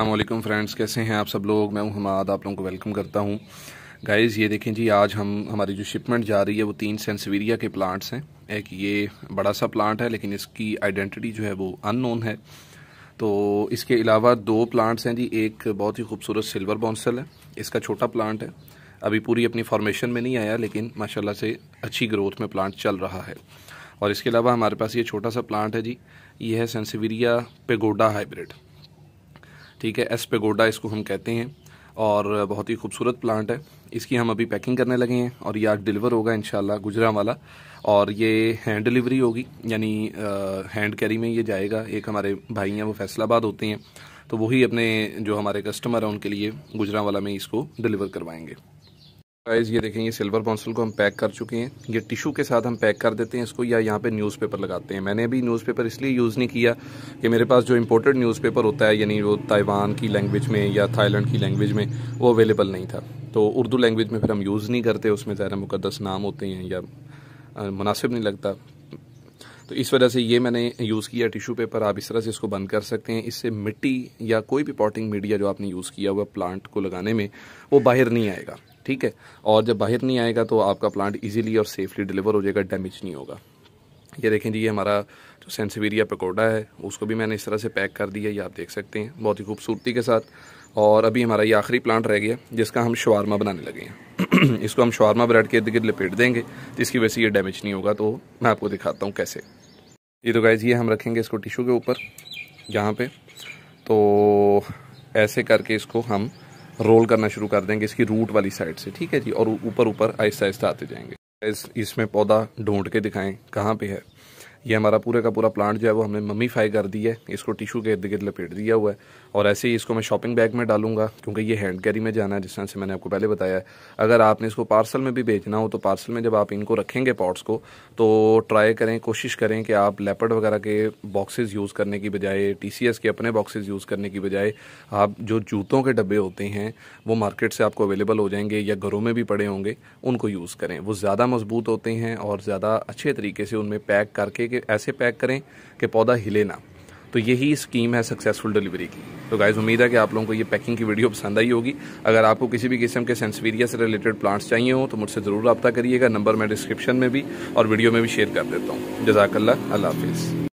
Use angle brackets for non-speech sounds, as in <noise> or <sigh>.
अल्लाम फ्रेंड्स कैसे हैं आप सब लोग मैं हूं हमाद आप लोगों को वेलकम करता हूं गाइस ये देखें जी आज हम हमारी जो शिपमेंट जा रही है वो तीन सेंसवीरिया के प्लांट्स हैं एक ये बड़ा सा प्लांट है लेकिन इसकी आइडेंटिटी जो है वो अननोन है तो इसके अलावा दो प्लांट्स हैं जी एक बहुत ही खूबसूरत सिल्वर बॉन्सल है इसका छोटा प्लांट है अभी पूरी अपनी फॉर्मेशन में नहीं आया लेकिन माशाला से अच्छी ग्रोथ में प्लांट चल रहा है और इसके अलावा हमारे पास ये छोटा सा प्लांट है जी ये है सेंसवीरिया पेगोडा हाइब्रिड ठीक है पेगोडा इसको हम कहते हैं और बहुत ही खूबसूरत प्लांट है इसकी हम अभी पैकिंग करने लगे हैं और ये आज डिलीवर होगा इन गुजरा वाला और ये हैंड डिलीवरी होगी यानी हैंड कैरी में ये जाएगा एक हमारे भाई हैं वो फैसलाबाद होते हैं तो वही अपने जो हमारे कस्टमर हैं उनके लिए गुजरा वाला में इसको डिलीवर करवाएंगे गाइस ये देखें ये सिल्वर बॉन्सल को हम पैक कर चुके हैं ये टिशू के साथ हम पैक कर देते हैं इसको या यहाँ पे न्यूज़पेपर लगाते हैं मैंने अभी न्यूज़पेपर इसलिए यूज़ नहीं किया कि मेरे पास जो इम्पोर्टेड न्यूज़पेपर होता है यानी वो ताइवान की लैंग्वेज में या थाईलैंड की लैंग्वेज में वो अवेलेबल नहीं था तो उर्दू लैंग्वेज में फिर हम यूज़ नहीं करते उसमें ज़्यादा मुकदस नाम होते हैं या मुनासिब नहीं लगता तो इस वजह से ये मैंने यूज़ किया टिशू पेपर आप इस तरह से इसको बंद कर सकते हैं इससे मिट्टी या कोई भी पॉटिंग मीडिया जो आपने यूज़ किया हुआ प्लांट को लगाने में वो बाहर नहीं आएगा ठीक है और जब बाहर नहीं आएगा तो आपका प्लांट इजीली और सेफली डिलीवर हो जाएगा डैमेज नहीं होगा ये देखें जी ये हमारा जो सेंसिवेरिया पकौड़ा है उसको भी मैंने इस तरह से पैक कर दिया ये आप देख सकते हैं बहुत ही खूबसूरती के साथ और अभी हमारा ये आखिरी प्लांट रह गया जिसका हम शवारमा बनाने लगे हैं <clears throat> इसको हम शवारमा ब्रेड के इर्द गिर्द लपेट देंगे जिसकी वजह से ये डैमेज नहीं होगा तो मैं आपको दिखाता हूँ कैसे ये तो गाइज ये हम रखेंगे इसको टिशू के ऊपर यहाँ पर तो ऐसे करके इसको हम रोल करना शुरू कर देंगे इसकी रूट वाली साइड से ठीक है जी और ऊपर ऊपर आहिस्ता आहिस्ता आते जाएंगे इसमें पौधा ढूंढ के दिखाएं कहाँ पे है ये हमारा पूरे का पूरा प्लांट जो है वो हमने मम्मीफाई कर दी है इसको टिशू के इर्द गिर्द लपेट दिया हुआ है और ऐसे ही इसको मैं शॉपिंग बैग में डालूंगा क्योंकि ये हैंड कैरी में जाना है जिस तरह से मैंने आपको पहले बताया है अगर आपने इसको पार्सल में भी भेजना हो तो पार्सल में जब आप इनको रखेंगे पॉट्स को तो ट्राई करें कोशिश करें कि आप लेपर्ड वगैरह के बॉक्सेज यूज़ करने की बजाय टी के अपने बॉक्सेज यूज़ करने की बजाय आप जो जूतों के डब्बे होते हैं वो मार्केट से आपको अवेलेबल हो जाएंगे या घरों में भी पड़े होंगे उनको यूज़ करें वो ज़्यादा मजबूत होते हैं और ज़्यादा अच्छे तरीके से उनमें पैक करके कि ऐसे पैक करें कि पौधा हिले ना तो यही स्कीम है सक्सेसफुल डिलीवरी की तो गाइज उम्मीद है कि आप लोगों को ये पैकिंग की वीडियो पसंद आई होगी अगर आपको किसी भी किस्म के सेंसवीरिया से रिलेटेड प्लांट्स चाहिए हो तो मुझसे ज़रूर रब्ता करिएगा नंबर मैं डिस्क्रिप्शन में भी और वीडियो में भी शेयर कर देता हूँ जजाकल्ला अल्लाह हाफिज़